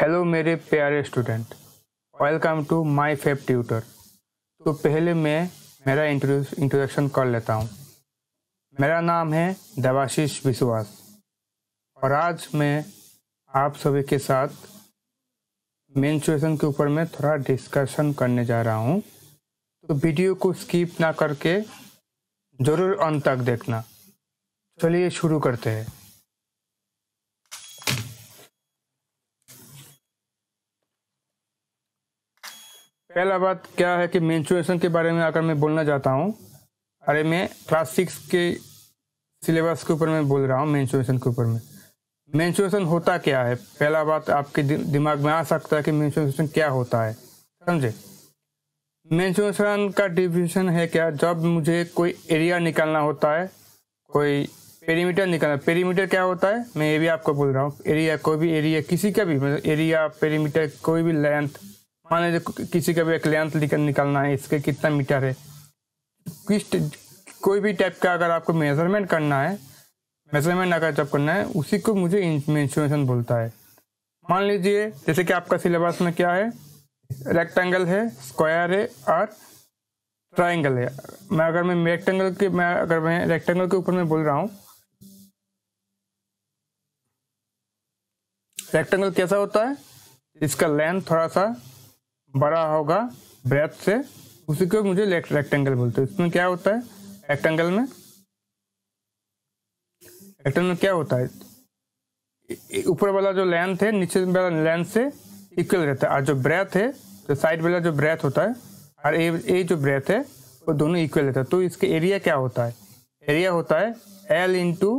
hello मेरे प्यारे student welcome to my fab tutor तो पहले मैं मेरा इंट्रोडक्शन कर लेता हूँ मेरा नाम है देवाशीष विश्वास और आज मैं आप सभी के साथ मेंस्ट्रुएशन के ऊपर मैं थोड़ा डिस्कशन करने जा रहा हूँ तो वीडियो को स्किप ना करके ज़रूर अंत तक देखना चलिए शुरू करते हैं पहला बात क्या है कि मैंचुएसन के बारे में अगर मैं बोलना चाहता हूँ अरे मैं क्लास सिक्स के सिलेबस के ऊपर मैं बोल रहा हूँ मैंचुएसन के ऊपर में मैंचुएसन होता क्या है पहला बात आपके दिमाग में आ सकता है कि मैंचुएसन क्या होता है समझे मैंचुएसन का डिफिनेशन है क्या जब मुझे कोई एरिया निकालना होता है कोई पेरीमीटर निकालना पेरीमीटर क्या होता है मैं ये भी आपको बोल रहा हूँ एरिया कोई भी एरिया किसी का भी मतलब एरिया पेरीमीटर कोई भी लेंथ मान लीजिए किसी का भी अकल्यांत निकलना है इसके कितना मीटर है किस कोई भी टाइप का अगर आपको मेजरमेंट करना है मेजरमेंट अगर जब करना है उसी को मुझे मेंशुरेशन बोलता है मान लीजिए जैसे कि आपका सिलेबस में क्या है रेक्टेंगल है स्क्वायर है और ट्राइंगल है मैं अगर मैं रेक्टेंगल के मैं अगर मैं रेक्टेंगल के ऊपर में बोल रहा हूँ रेक्टेंगल कैसा होता है इसका लेंथ थोड़ा सा बड़ा होगा ब्रेथ से उसी को मुझे रेक्टेंगल बोलते हैं इसमें क्या होता है रेक्टेंगल में रेक्टेंगल में क्या होता है ऊपर वाला जो लेंथ है नीचे वाला लेंथ से इक्वल रहता है और जो ब्रेथ है तो साइड वाला जो ब्रेथ होता है और ए ए जो ब्रेथ है वो दोनों इक्वल रहता है तो इसके एरिया क्या होता है एरिया होता है एल इंटू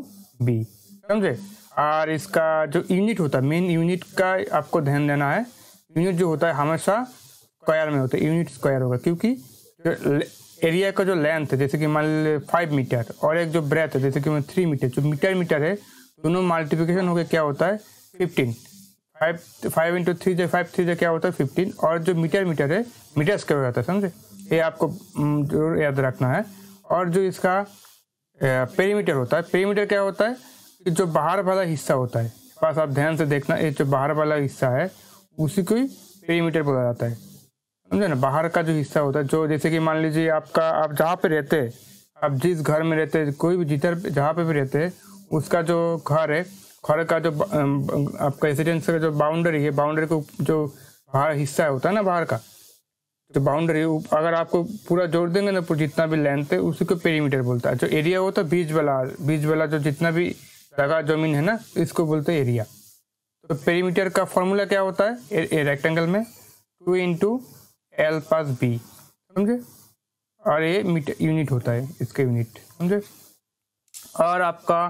बी समझे और इसका जो यूनिट होता है मेन यूनिट का आपको ध्यान देना है यूनिट जो होता है हमेशा स्क्वायर में होता है यूनिट स्क्वायर होगा क्योंकि एरिया का जो लेंथ है जैसे कि मान लीजिए फाइव मीटर और एक जो ब्रेथ है जैसे कि मैं थ्री मीटर जो मीटर मीटर है दोनों मल्टीप्लिकेशन होकर क्या होता है fifteen five five into three जो फाइव थ्री जो क्या होता है फिफ्टीन और जो मीटर मीटर है मीटर स्क्वायर होता है समझे ये आपको हम्म, जरूर याद रखना है और जो इसका पेरीमीटर होता है पेरीमीटर क्या होता है जो बाहर वाला हिस्सा होता है बस आप ध्यान से देखना ये जो बाहर वाला हिस्सा है उसी को ही पेरीमीटर बोला जाता है समझे ना बाहर का जो हिस्सा होता है जो जैसे कि मान लीजिए आपका आप जहाँ पे रहते हैं आप जिस घर में रहते हैं कोई भी जिधर जहाँ पे भी रहते हैं उसका जो घर है घर का जो आपका रेसिडेंस का जो बाउंड्री है बाउंड्री को जो बाहर हिस्सा है होता है ना बाहर का जो बाउंड्री अगर आपको पूरा जोड़ देंगे ना जितना भी लेंथ है उसी को पेरीमीटर बोलता है जो एरिया होता है बीच वाला बीच वाला जो जितना भी जगह जमीन है ना इसको बोलते हैं एरिया तो पेरीमीटर का फॉर्मूला क्या होता है ए, रेक्टेंगल में two into L plus B समझे और ये मीटर यूनिट होता है इसके यूनिट समझे और आपका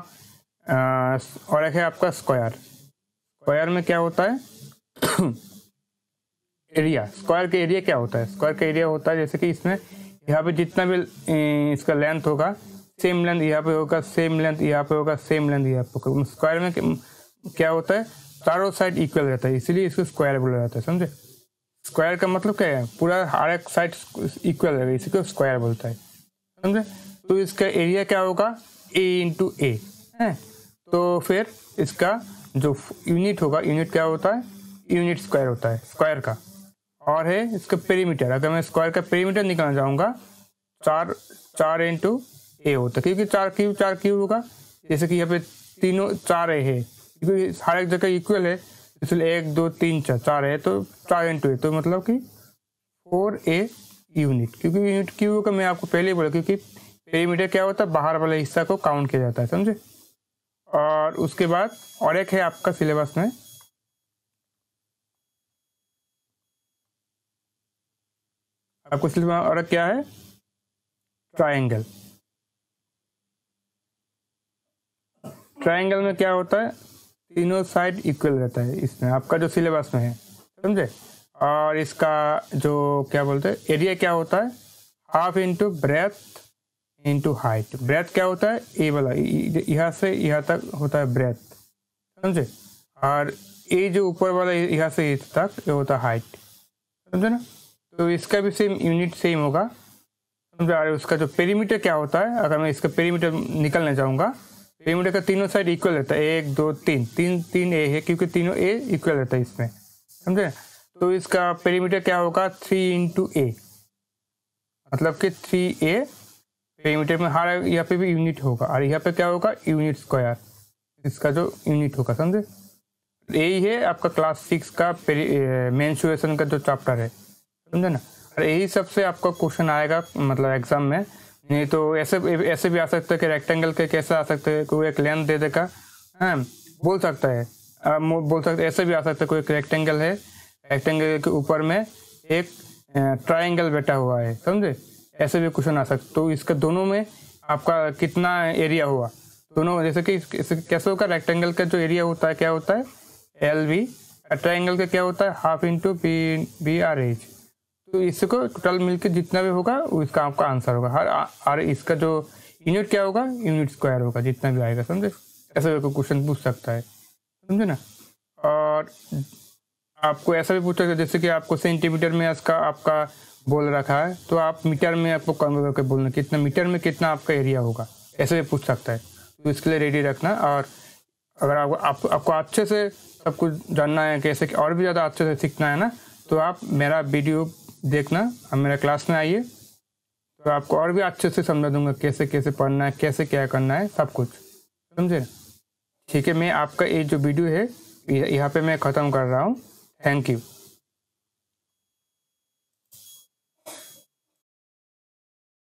आ, और एक है आपका स्क्वायर स्क्वायर में क्या होता है एरिया स्क्वायर के एरिया क्या होता है स्क्वायर का एरिया होता है जैसे कि इसमें यहाँ पे जितना भी इसका लेंथ होगा सेम लेंथ यहाँ पे होगा सेम लेंथ यहाँ पे होगा सेम लेंथ यहाँ पे होगा स्क्वायर में क्या होता है चारों साइड इक्वल रहता है इसीलिए इसको स्क्वायर बोला जाता है समझे स्क्वायर का मतलब क्या है पूरा हर एक साइड इक्वल रहेगा इसी को स्क्वायर बोलता है समझे तो इसका एरिया क्या होगा ए इंटू ए है तो फिर इसका जो यूनिट होगा यूनिट क्या होता है यूनिट स्क्वायर होता है स्क्वायर का और है इसका पेरीमीटर अगर मैं स्क्वायर का पेरीमीटर निकालना चाहूँगा चार चार इंटू ए होता है क्योंकि चार क्यूब चार क्यूब होगा जैसे कि यहाँ पे तीनों चार ए है क्योंकि हर एक जगह इक्वल है इसलिए एक दो तीन चार चार है तो चार इंटू है तो मतलब कि फोर ए यूनिट क्योंकि यूनिट क्यू का मैं आपको पहले ही बोला क्योंकि पेरीमीटर क्या होता है बाहर वाला हिस्सा को काउंट किया जाता है समझे और उसके बाद और एक है आपका सिलेबस में आपको सिलेबस और क्या है ट्रायंगल ट्रायंगल में क्या होता है तीनों साइड इक्वल रहता है इसमें आपका जो सिलेबस में है समझे और इसका जो क्या बोलते हैं एरिया क्या होता है half into breadth into height breadth क्या होता है ए वाला यहाँ से यहाँ तक होता है ब्रेथ समझे और ये जो ऊपर वाला यहाँ से तक ये होता है हाइट समझे ना तो इसका भी सेम यूनिट सेम होगा समझे और उसका जो पेरीमीटर क्या होता है अगर मैं इसका पेरीमीटर निकलने जाऊँगा पेमेंट तो का तीनों साइड इक्वल रहता है एक दो तीन तीन तीन ए है क्योंकि तीनों ए इक्वल रहता है इसमें समझे तो इसका पेरीमीटर क्या होगा थ्री इंटू ए मतलब कि थ्री ए पेरीमीटर में हर यहाँ पे भी यूनिट होगा और यहाँ पे क्या होगा यूनिट स्क्वायर इसका जो यूनिट होगा समझे यही है आपका क्लास सिक्स का मेन्सुएशन का जो चैप्टर है समझे ना और यही सबसे आपका क्वेश्चन आएगा मतलब एग्जाम में नहीं तो ऐसे ऐसे भी आ सकता है कि रेक्टेंगल के कैसे आ सकता है कोई एक लेंथ दे देगा हाँ बोल सकता है आ, बोल सकते ऐसे भी आ सकता है कोई एक रेक्टेंगल है रेक्टेंगल के ऊपर में एक ट्राइंगल बैठा हुआ है समझे ऐसे भी क्वेश्चन आ सकता तो इसका दोनों में आपका कितना एरिया हुआ दोनों जैसे कि कैसे होगा रेक्टेंगल का जो एरिया होता है क्या होता है एल वी ट्राइंगल का क्या होता है half into B B R H तो इसको टोटल मिलकर जितना भी होगा उसका आपका आंसर होगा हर और इसका जो यूनिट क्या होगा यूनिट स्क्वायर होगा जितना भी आएगा समझे ऐसा भी क्वेश्चन पूछ सकता है समझे ना और आपको ऐसा भी पूछ सकता है जैसे कि आपको सेंटीमीटर में इसका आपका बोल रखा है तो आप मीटर में आपको कन्वर्ट करके बोलना कितना मीटर में कितना आपका एरिया होगा ऐसे भी पूछ सकता है तो इसके लिए रेडी रखना और अगर आपको आप, आपको अच्छे से सब कुछ जानना है कैसे और भी ज़्यादा अच्छे से सीखना है ना तो आप मेरा वीडियो देखना अब मेरा क्लास में आइए तो आपको और भी अच्छे से समझा दूंगा कैसे कैसे पढ़ना है कैसे क्या करना है सब कुछ समझे ठीक है मैं आपका ये जो वीडियो है यहाँ पे मैं ख़त्म कर रहा हूँ थैंक यू